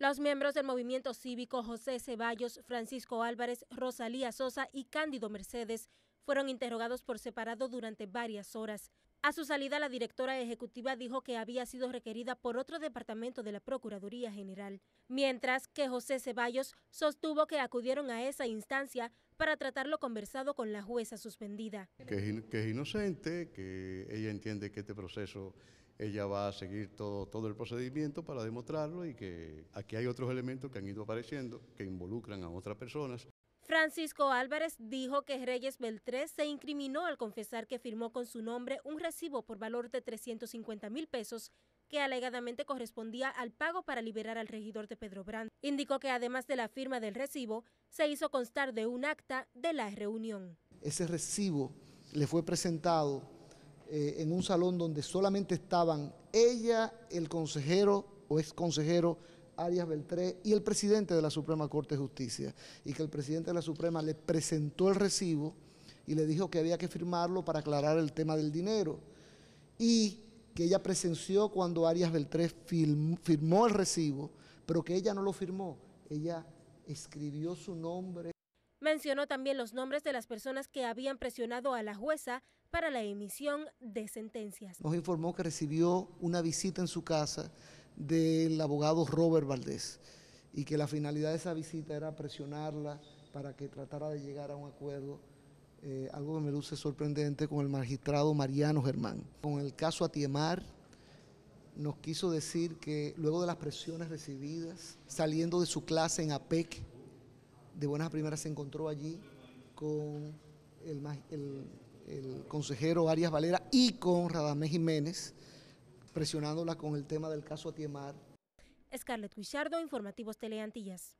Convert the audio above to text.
Los miembros del movimiento cívico José Ceballos, Francisco Álvarez, Rosalía Sosa y Cándido Mercedes fueron interrogados por separado durante varias horas. A su salida, la directora ejecutiva dijo que había sido requerida por otro departamento de la Procuraduría General, mientras que José Ceballos sostuvo que acudieron a esa instancia para tratarlo conversado con la jueza suspendida. Que, que es inocente, que ella entiende que este proceso ella va a seguir todo, todo el procedimiento para demostrarlo y que aquí hay otros elementos que han ido apareciendo que involucran a otras personas. Francisco Álvarez dijo que Reyes Beltrés se incriminó al confesar que firmó con su nombre un recibo por valor de 350 mil pesos que alegadamente correspondía al pago para liberar al regidor de Pedro Brand. Indicó que además de la firma del recibo, se hizo constar de un acta de la reunión. Ese recibo le fue presentado eh, en un salón donde solamente estaban ella, el consejero o ex consejero Arias Beltré y el presidente de la Suprema Corte de Justicia, y que el presidente de la Suprema le presentó el recibo y le dijo que había que firmarlo para aclarar el tema del dinero, y que ella presenció cuando Arias Beltré firmó el recibo, pero que ella no lo firmó, ella escribió su nombre. Mencionó también los nombres de las personas que habían presionado a la jueza para la emisión de sentencias. Nos informó que recibió una visita en su casa del abogado Robert Valdés y que la finalidad de esa visita era presionarla para que tratara de llegar a un acuerdo, eh, algo que me luce sorprendente, con el magistrado Mariano Germán. Con el caso Atiemar, nos quiso decir que luego de las presiones recibidas, saliendo de su clase en APEC, de buenas primeras se encontró allí con el, consejero Arias Valera y con Radamés Jiménez, presionándola con el tema del caso Atiemar. Scarlett Guichardo, Informativos Teleantillas.